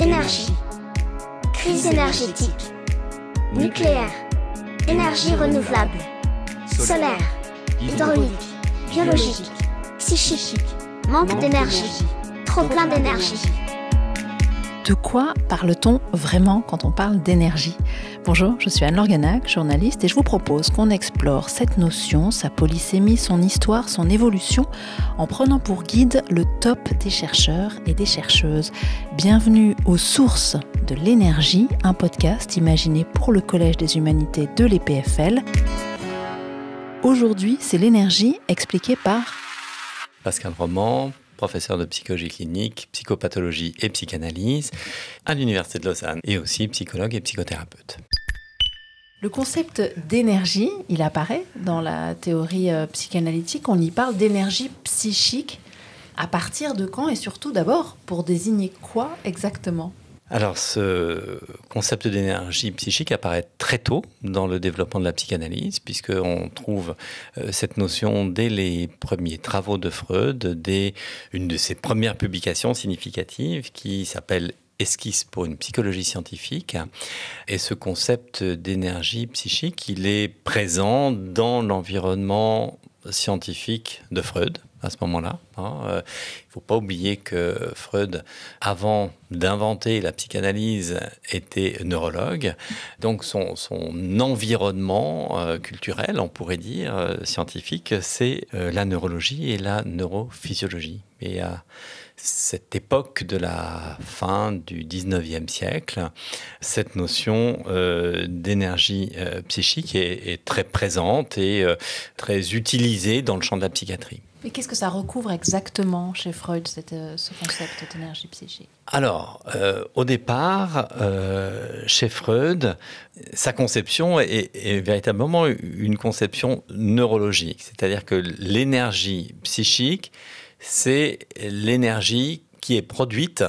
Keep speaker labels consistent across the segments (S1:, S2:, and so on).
S1: Énergie. Crise énergétique. Nucléaire. Énergie renouvelable. Solaire. Hydraulique. Biologique. Psychique. Manque d'énergie. Trop plein d'énergie. De quoi parle-t-on vraiment quand on parle d'énergie Bonjour, je suis Anne Lorganac, journaliste, et je vous propose qu'on explore cette notion, sa polysémie, son histoire, son évolution, en prenant pour guide le top des chercheurs et des chercheuses. Bienvenue aux sources de l'énergie, un podcast imaginé pour le Collège des humanités de l'EPFL. Aujourd'hui, c'est l'énergie expliquée par
S2: Pascal Roman, professeur de psychologie clinique, psychopathologie et psychanalyse à l'Université de Lausanne et aussi psychologue et psychothérapeute.
S1: Le concept d'énergie, il apparaît dans la théorie euh, psychanalytique. On y parle d'énergie psychique. À partir de quand et surtout d'abord pour désigner quoi exactement
S2: alors, ce concept d'énergie psychique apparaît très tôt dans le développement de la psychanalyse, puisqu'on trouve euh, cette notion dès les premiers travaux de Freud, dès une de ses premières publications significatives qui s'appelle Esquisse pour une psychologie scientifique. Et ce concept d'énergie psychique, il est présent dans l'environnement scientifique de Freud à ce moment-là. Hein. Euh, il ne faut pas oublier que Freud, avant d'inventer la psychanalyse, était neurologue. Donc son, environnement euh, culturel, on pourrait dire, euh, scientifique, c'est la neurologie et la neurophysiologie. Et à cette époque de la fin du 19e siècle, cette notion d'énergie psychique est, très présente et très utilisée dans le champ de la psychiatrie.
S1: Mais qu'est-ce que ça recouvre exactement chez Freud, cette, euh, ce concept d'énergie psychique
S2: Alors, euh, au départ, euh, chez Freud, sa conception est, est, véritablement une conception neurologique, c'est-à-dire que l'énergie psychique, c'est l'énergie qui est produite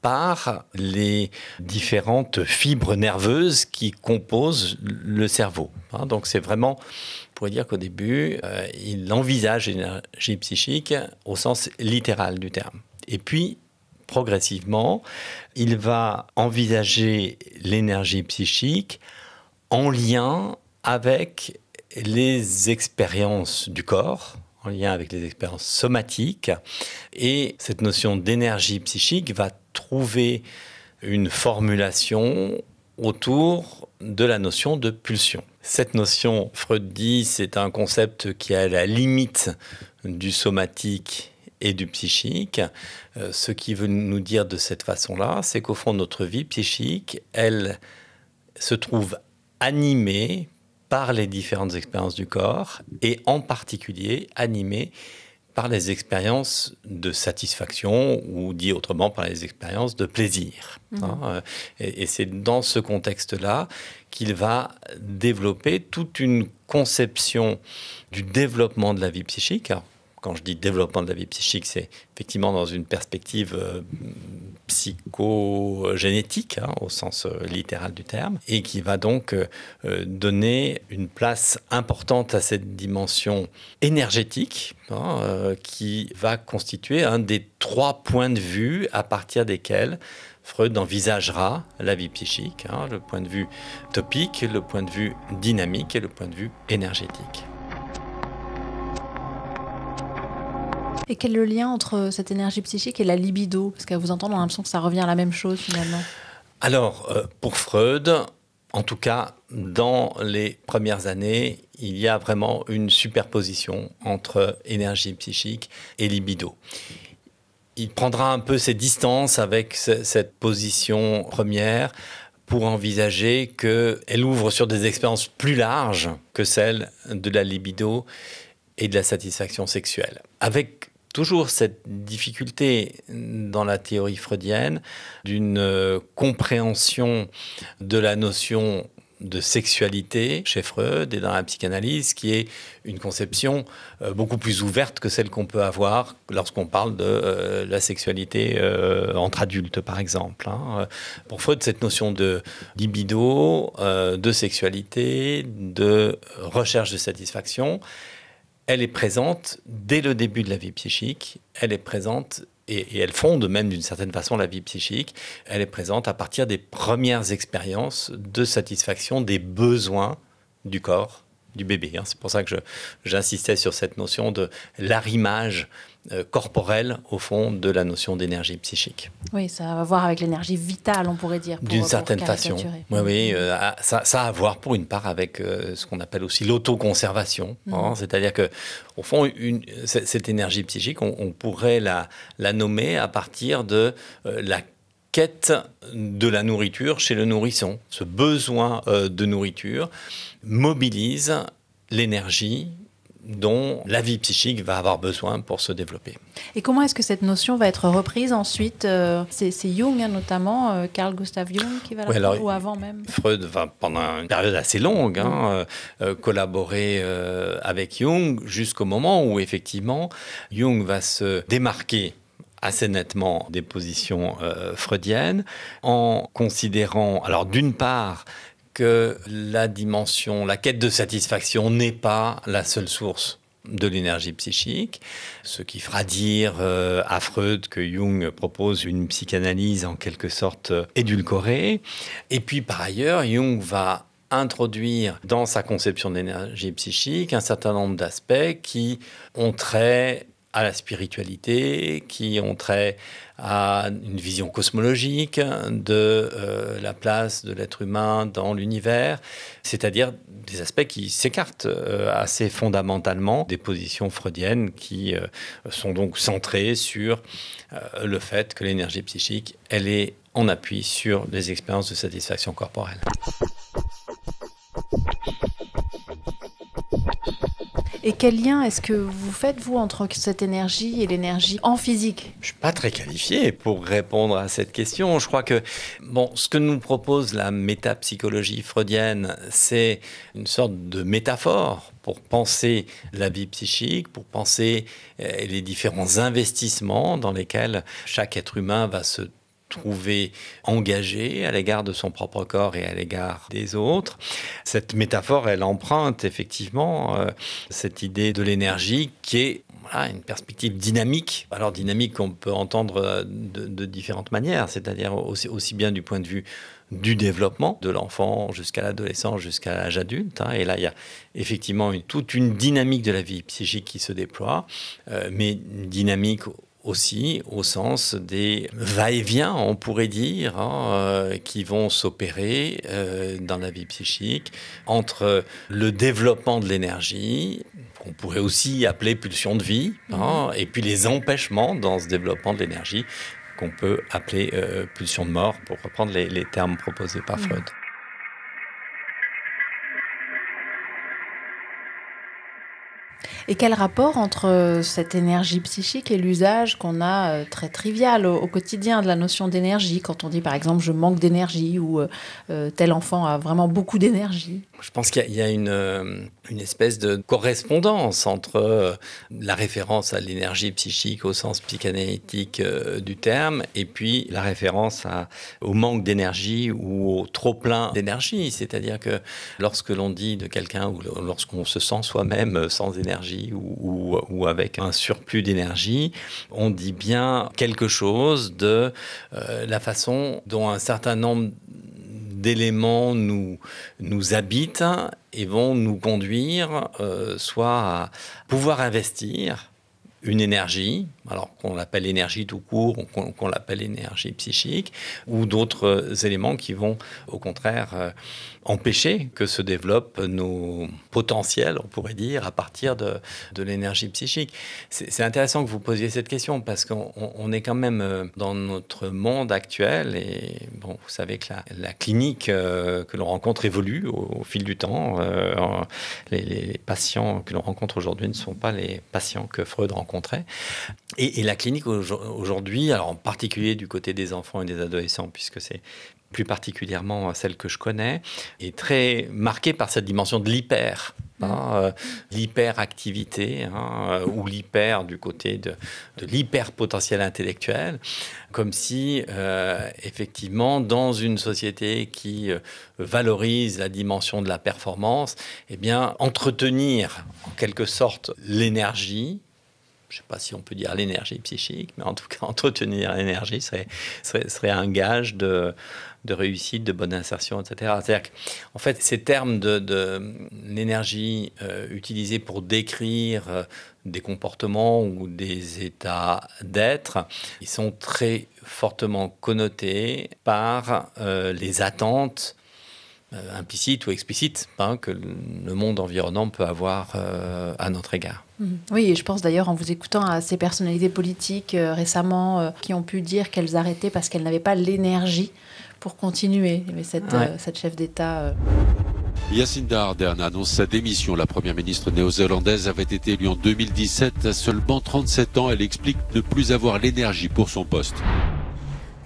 S2: par les différentes fibres nerveuses qui composent le cerveau. Hein, donc c'est vraiment pourrait dire qu'au début, euh, il envisage l'énergie psychique au sens littéral du terme. Et puis, progressivement, il va envisager l'énergie psychique en lien avec les expériences du corps, en lien avec les expériences somatiques. Et cette notion d'énergie psychique va trouver une formulation autour de la notion de pulsion. Cette notion, Freud dit, c'est un concept qui a la limite du somatique et du psychique. Euh, ce qui veut nous dire de cette façon-là, c'est qu'au fond, notre vie psychique, elle se trouve animée par les différentes expériences du corps et en particulier animée par les expériences de satisfaction ou dit autrement par les expériences de plaisir. Mmh. Hein, euh, et c'est dans ce contexte-là qu'il va développer toute une conception du développement de la vie psychique. quand je dis développement de la vie psychique, c'est effectivement dans une perspective euh, psychogénétique, hein, au sens euh, littéral du terme, et qui va donc euh, donner une place importante à cette dimension énergétique, hein, qui va constituer un des trois points de vue à partir desquels Freud envisagera la vie psychique, hein, le point de vue topique, le point de vue dynamique et le point de vue énergétique.
S1: Et quel est le lien entre cette énergie psychique et la libido Parce qu'à vous entendre, on a l'impression que ça revient à la même chose finalement.
S2: Alors, euh, pour Freud, en tout cas, dans les premières années, il y a vraiment une superposition entre énergie psychique et libido il prendra un peu ses distances avec cette position première pour envisager qu'elle ouvre sur des expériences plus larges que celles de la libido et de la satisfaction sexuelle. Avec toujours cette difficulté dans la théorie freudienne d'une compréhension de la notion de sexualité chez Freud et dans la psychanalyse, qui est une conception euh, beaucoup plus ouverte que celle qu'on peut avoir lorsqu'on parle de euh, la sexualité euh, entre adultes, par exemple. Hein. Pour Freud, cette notion de libido, de sexualité, de recherche de satisfaction, elle est présente dès le début de la vie psychique, elle est présente et, et elle fonde même d'une certaine façon la vie psychique. Elle est présente à partir des premières expériences de satisfaction des besoins du corps du bébé. Hein. C'est pour ça que j'insistais sur cette notion de l'arrimage euh, corporel, au fond, de la notion d'énergie psychique.
S1: Oui, ça a à voir avec l'énergie vitale, on pourrait dire. D'une certaine façon. Oui,
S2: oui mm. euh, ah, ça, a à voir pour une part avec euh, ce qu'on appelle aussi l'autoconservation. Hein. Mm. C'est-à-dire que, au fond, une, cette énergie psychique, on, pourrait la, la, nommer à partir de la quête de la nourriture chez le nourrisson, ce besoin euh, de nourriture mobilise l'énergie dont la vie psychique va avoir besoin pour se développer.
S1: Et comment est-ce que cette notion va être reprise ensuite euh, C'est Jung hein, notamment, euh, Carl Gustav Jung qui va la faire, ou avant même
S2: Freud va pendant une période assez longue hein, mm. collaborer avec Jung jusqu'au moment où effectivement Jung va se démarquer assez nettement des positions euh, freudiennes, en considérant, alors d'une part, que la dimension, la quête de satisfaction n'est pas la seule source de l'énergie psychique, ce qui fera dire euh, à Freud que Jung propose une psychanalyse en quelque sorte euh, édulcorée. Et puis par ailleurs, Jung va introduire dans sa conception d'énergie psychique un certain nombre d'aspects qui ont trait à la spiritualité, qui ont trait à une vision cosmologique de euh, la place de l'être humain dans l'univers, c'est-à-dire des aspects qui s'écartent euh, assez fondamentalement des positions freudiennes qui euh, sont donc centrées sur le fait que l'énergie psychique, elle est en appui sur les expériences de satisfaction corporelle.
S1: Et quel lien est-ce que vous faites, vous, entre cette énergie et l'énergie en physique
S2: Je ne suis pas très qualifié pour répondre à cette question. Je crois que bon, ce que nous propose la métapsychologie freudienne, c'est une sorte de métaphore pour penser la vie psychique, pour penser euh, les différents investissements dans lesquels chaque être humain va se trouver engagé à l'égard de son propre corps et à l'égard des autres. Cette métaphore, elle emprunte effectivement euh, cette idée de l'énergie qui est une perspective dynamique. Alors dynamique qu'on peut entendre euh, de, différentes manières, c'est-à-dire aussi, bien du point de vue du développement de l'enfant jusqu'à l'adolescent, jusqu'à l'âge adulte. Hein. Et là, il y a effectivement une, toute une dynamique de la vie psychique qui se déploie, euh, mais dynamique dynamique aussi au sens des va-et-vient, on pourrait dire, hein, euh, qui vont s'opérer euh, dans la vie psychique entre le développement de l'énergie, qu'on pourrait aussi appeler pulsion de vie, hein, mhm. et puis les empêchements dans ce développement de l'énergie qu'on peut appeler euh, pulsion de mort, pour reprendre les, les termes proposés par mhm. Freud.
S1: Et quel rapport entre euh, cette énergie psychique et l'usage qu'on a euh, très trivial au, quotidien de la notion d'énergie quand on dit par exemple je manque d'énergie ou euh, tel enfant a vraiment beaucoup d'énergie
S2: je pense qu'il y a euh, une, espèce de correspondance entre euh, la référence à l'énergie psychique au sens psychanalytique euh, du terme et puis la référence à, au manque d'énergie ou au trop plein d'énergie. C'est-à-dire que lorsque l'on dit de quelqu'un ou lorsqu'on se sent soi-même sans énergie ou, avec un surplus d'énergie, on dit bien quelque chose de la façon dont un certain nombre d'éléments nous, nous habitent et vont nous conduire euh, soit à pouvoir investir, une énergie, alors qu'on l'appelle énergie tout court, qu'on l'appelle énergie psychique, ou d'autres euh, éléments qui vont au contraire euh, empêcher que se développent nos potentiels, on pourrait dire, à partir de, de l'énergie psychique. C'est intéressant que vous posiez cette question parce qu'on est quand même euh, dans notre monde actuel et bon, vous savez que la, clinique que l'on rencontre évolue au, fil du temps. les patients que l'on rencontre aujourd'hui ne sont pas les patients que Freud rencontre et, la clinique aujourd'hui, alors en particulier du côté des enfants et des adolescents, puisque c'est plus particulièrement euh, celle que je connais, est très marquée par cette dimension de l'hyper. Hein, mm. euh, l'hyperactivité hein, euh, ou l'hyper du côté de, de l'hyper potentiel intellectuel, comme si effectivement dans une société qui valorise la dimension de la performance, et eh bien entretenir en quelque sorte l'énergie je ne sais pas si on peut dire l'énergie psychique, mais en tout cas entretenir l'énergie serait, serait, un gage de, de, réussite, de bonne insertion, etc. C'est-à-dire qu'en fait, ces termes de, l'énergie euh, utilisés pour décrire euh, des comportements ou des états d'être, ils sont très fortement connotés par euh, les attentes euh, implicite ou explicite hein, que le monde environnant peut avoir euh, à notre égard.
S1: Mm. Oui, et je pense d'ailleurs en vous écoutant à ces personnalités politiques euh, récemment qui ont pu dire qu'elles arrêtaient parce qu'elles n'avaient pas l'énergie pour continuer. Mais cette, cette chef d'État.
S2: Jacinda Ardern annonce sa démission. La première ministre néo-zélandaise avait été élue en 2017. À seulement 37 ans, elle explique ne plus avoir l'énergie pour son poste.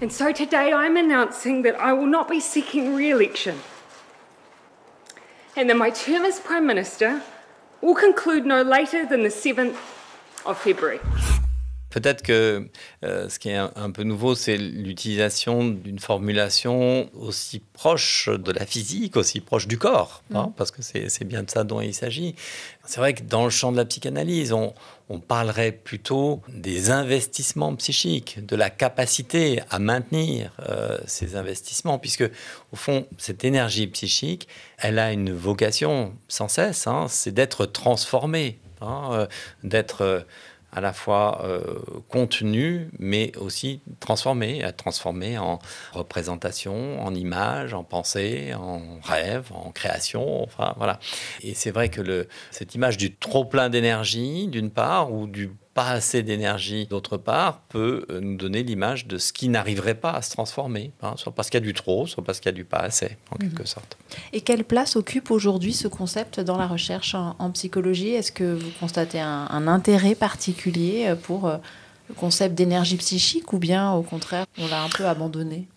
S2: And so today I'm announcing that I will not be seeking re-election. and that my term as Prime Minister will conclude no later than the 7th of February. Peut-être que euh, ce qui est un, peu nouveau, c'est l'utilisation d'une formulation aussi proche de la physique, aussi proche du corps, hein, mm. parce que c'est bien de ça dont il s'agit. C'est vrai que dans le champ de la psychanalyse, on, parlerait plutôt des investissements psychiques, de la capacité à maintenir euh, ces investissements, puisque au fond, cette énergie psychique, elle a une vocation sans cesse, hein, c'est d'être transformée, hein, euh, d'être à la fois euh, contenu, mais aussi transformé, à transformer en représentation, en image, en pensée, en rêve, en création, enfin voilà. Et c'est vrai que le, cette image du trop plein d'énergie, d'une part, ou du pas assez d'énergie d'autre part peut euh, nous donner l'image de ce qui n'arriverait pas à se transformer, hein, soit parce qu'il y a du trop, soit parce qu'il y a du pas assez, en quelque mhm. sorte.
S1: Et quelle place occupe aujourd'hui ce concept dans la recherche en, psychologie Est-ce que vous constatez un, intérêt particulier euh, pour euh, le concept d'énergie psychique ou bien au contraire on l'a un peu abandonné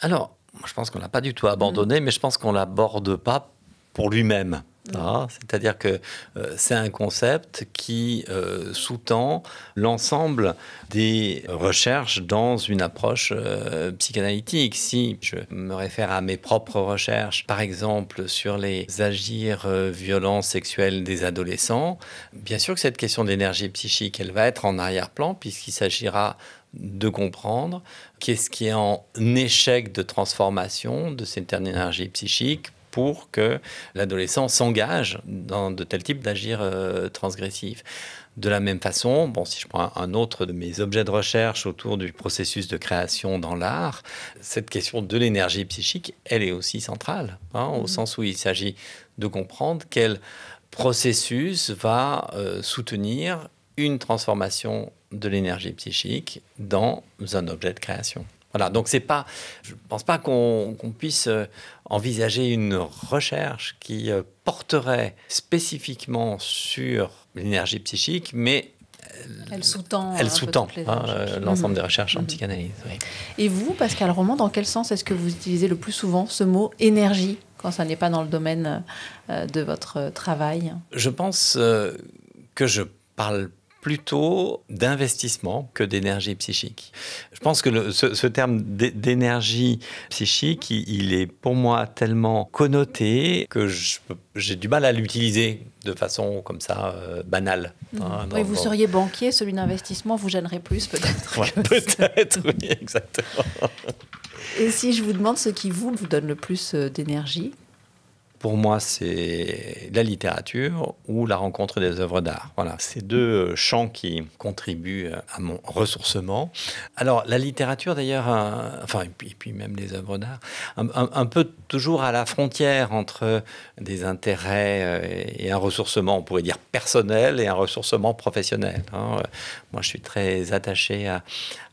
S2: Alors, je pense qu'on l'a pas du tout abandonné, mhm. mais je pense qu'on l'aborde pas pour lui-même. Ah, c'est-à-dire que euh, c'est un concept qui euh, sous-tend l'ensemble des recherches dans une approche euh, psychanalytique. Si je me réfère à mes propres recherches, par exemple sur les agirs violents sexuels des adolescents, bien sûr que cette question d'énergie psychique, elle va être en arrière-plan puisqu'il s'agira de comprendre qu'est-ce qui est en échec de transformation de cette énergie psychique pour que l'adolescent s'engage dans de tels types d'agir transgressif. Euh, transgressifs. De la même façon, bon, si je prends un autre de mes objets de recherche autour du processus de création dans l'art, cette question de l'énergie psychique, elle est aussi centrale, hein, au mmh. sens où il s'agit de comprendre quel processus va euh, soutenir une transformation de l'énergie psychique dans un objet de création donc c'est pas, je ne pense pas qu'on puisse euh, envisager une recherche qui euh, porterait spécifiquement sur l'énergie psychique, mais
S1: euh, elle sous-tend hein, hein, l'ensemble des mmh.
S2: recherches en mmh. psychanalyse.
S1: Et vous, Pascal Romand, dans quel sens est-ce que vous utilisez le plus souvent ce mot énergie quand ça n'est pas dans le domaine de votre travail
S2: Je pense que je parle plutôt d'investissement que d'énergie psychique. Je pense que ce, terme d'énergie psychique, il, est pour moi tellement connoté que j'ai du mal à l'utiliser de façon comme ça euh, banale. Mmh. Hein, oui, vous seriez
S1: banquier, celui d'investissement vous gênerait plus peut-être.
S2: peut-être, oui, exactement.
S1: Et si je vous demande ce qui vous, vous donne le plus euh, d'énergie
S2: pour moi, c'est la littérature ou la rencontre des œuvres d'art. Voilà, ces deux euh, champs qui contribuent euh, à mon ressourcement. Alors, la littérature, d'ailleurs, euh, enfin, et puis, même les œuvres d'art, un, peu toujours à la frontière entre des intérêts et un ressourcement, on pourrait dire personnel et un ressourcement professionnel. Hein. Moi, je suis très attaché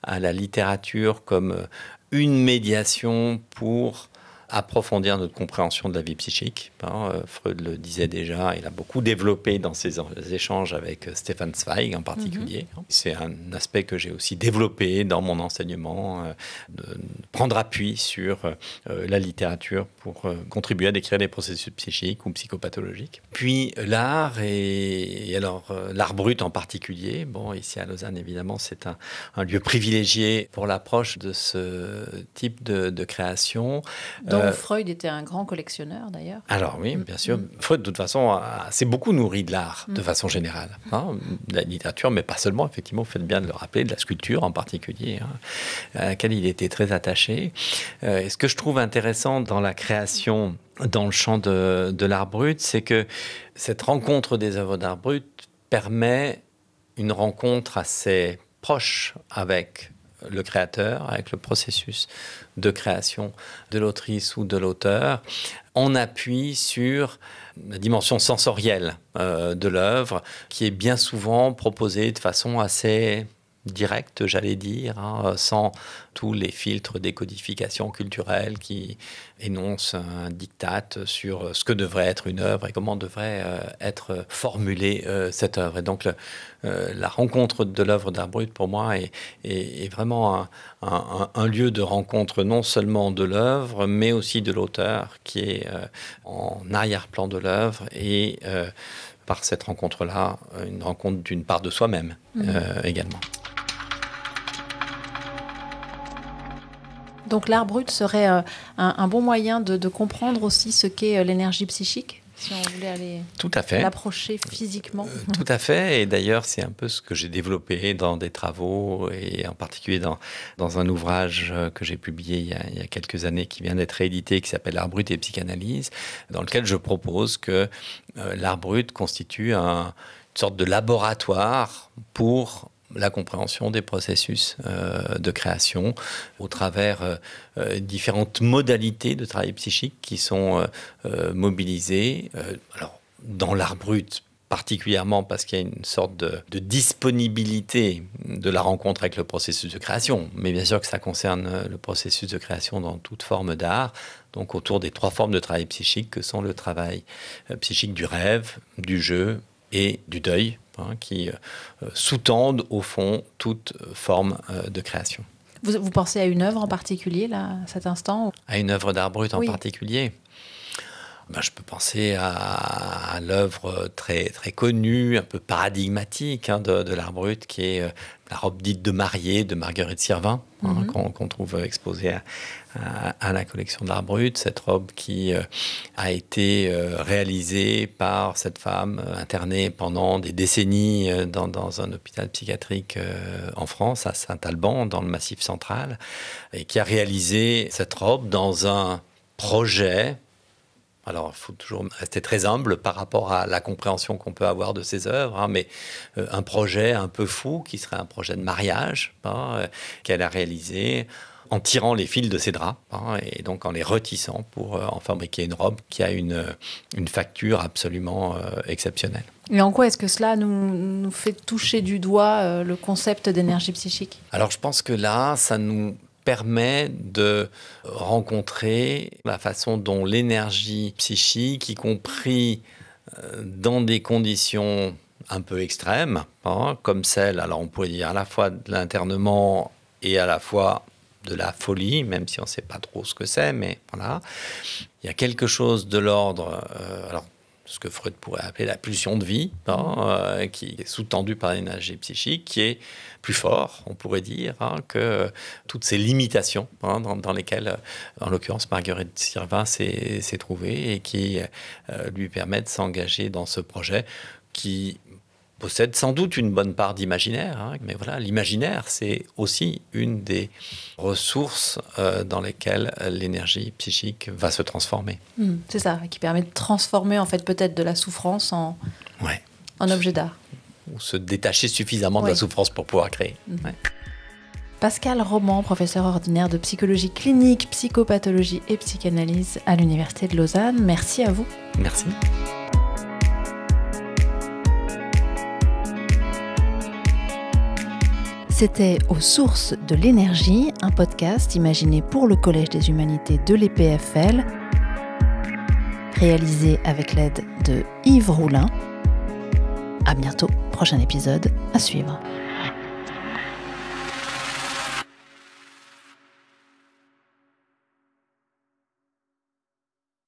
S2: à la littérature comme une médiation pour approfondir notre compréhension de la vie psychique. Hein, euh, Freud le disait déjà, il a beaucoup développé dans ses échanges avec euh, Stefan Zweig en particulier. Mhm. C'est un aspect que j'ai aussi développé dans mon enseignement, euh, de prendre appui sur la littérature pour contribuer à décrire des processus psychiques ou psychopathologiques. Puis l'art et, alors l'art brut en particulier. Bon, ici à Lausanne, évidemment, c'est un, lieu privilégié pour l'approche de ce type de, création. Euh,
S1: Freud était un grand collectionneur d'ailleurs.
S2: Alors oui, bien sûr. Mm. Freud, de toute façon, s'est beaucoup nourri de l'art, de mm. façon générale. Hein, de la littérature, mais pas seulement, effectivement, vous faites bien de le rappeler, de la sculpture en particulier, hein, à laquelle il était très attaché. Euh, et ce que je trouve intéressant dans la création, dans le champ de, de l'art brut, c'est que cette rencontre des œuvres d'art brut permet une rencontre assez proche avec le créateur, avec le processus de création de l'autrice ou de l'auteur, on appuie sur la dimension sensorielle euh, de l'œuvre qui est bien souvent proposée de façon assez directe, j'allais dire, hein, sans tous les filtres des codifications culturelles qui énoncent un diktat sur ce que devrait être une œuvre et comment devrait euh, être formulée euh, cette œuvre. Et donc euh, la rencontre de l'œuvre d'art brut pour moi est, vraiment un, lieu de rencontre non seulement de l'œuvre, mais aussi de l'auteur qui est en arrière-plan de l'œuvre et par cette rencontre-là, une rencontre d'une part de soi-même mmh. également.
S1: Donc l'art brut serait euh, un, bon moyen de, comprendre aussi ce qu'est euh, l'énergie psychique si on voulait aller l'approcher physiquement. Euh,
S2: tout à fait, et d'ailleurs c'est un peu ce que j'ai développé dans des travaux et en particulier dans, dans un ouvrage que j'ai publié il y, a, quelques années qui vient d'être réédité qui s'appelle L'art brut et psychanalyse, dans lequel je propose que l'art brut constitue un, une sorte de laboratoire pour la compréhension des processus euh, de création au travers euh, euh, différentes modalités de travail psychique qui sont mobilisées. alors, dans l'art brut, particulièrement parce qu'il y a une sorte de, de, disponibilité de la rencontre avec le processus de création. Mais bien sûr que ça concerne le processus de création dans toute forme d'art, donc autour des trois formes de travail psychique que sont le travail psychique du rêve, du jeu et du deuil, Hein, qui euh, sous-tendent au fond toute euh, forme euh, de création.
S1: Vous, pensez à une œuvre en particulier, là, à cet instant
S2: À une œuvre d'art brut en particulier ben, je peux penser à, l'œuvre très, très connue, un peu paradigmatique hein, de, de l'art brut, qui est euh, la robe dite de mariée de Marguerite Sirvin, hein, mhm. qu'on trouve exposée à, la collection de l'art brut. Cette robe qui euh, a été euh, réalisée par cette femme internée pendant des décennies dans, dans un hôpital psychiatrique en France, à Saint-Alban, dans le Massif central, et qui a réalisé cette robe dans un projet alors, il faut toujours rester très humble par rapport à la compréhension qu'on peut avoir de ses œuvres, hein, mais euh, un projet un peu fou, qui serait un projet de mariage, hein, euh, qu'elle a réalisé en tirant les fils de ses draps hein, et donc en les retissant pour euh, en fabriquer une robe qui a une, facture absolument exceptionnelle.
S1: Et en quoi est-ce que cela nous, fait toucher du doigt le concept d'énergie psychique
S2: Alors, je pense que là, ça nous permet de rencontrer la façon dont l'énergie psychique, y compris euh, dans des conditions un peu extrêmes, hein, comme celle, alors on pourrait dire à la fois de l'internement et à la fois de la folie, même si on ne sait pas trop ce que c'est, mais voilà. Il y a quelque chose de l'ordre, euh, ce que Freud pourrait appeler la pulsion de vie, hein, euh, qui est sous-tendue par l'énergie psychique, qui est plus fort, on pourrait dire, hein, que toutes ces limitations hein, dans, lesquelles, en l'occurrence, Marguerite Sirvin s'est trouvée et qui euh, lui permettent de s'engager dans ce projet qui possède sans doute une bonne part d'imaginaire, hein, mais voilà, l'imaginaire, c'est aussi une des ressources euh, dans lesquelles euh, l'énergie psychique va se transformer.
S1: Hmm, c'est ça, qui permet de transformer en fait peut-être de la souffrance en, objet d'art.
S2: Ou se détacher suffisamment de la souffrance pour pouvoir créer. Hmm.
S1: Pascal Roman, professeur ordinaire de psychologie clinique, psychopathologie et psychanalyse à l'Université de Lausanne. Merci à vous. Merci. C'était Aux sources de l'énergie, un podcast imaginé pour le Collège des humanités de l'EPFL, réalisé avec l'aide de Yves Roulin. À bientôt, prochain épisode à suivre.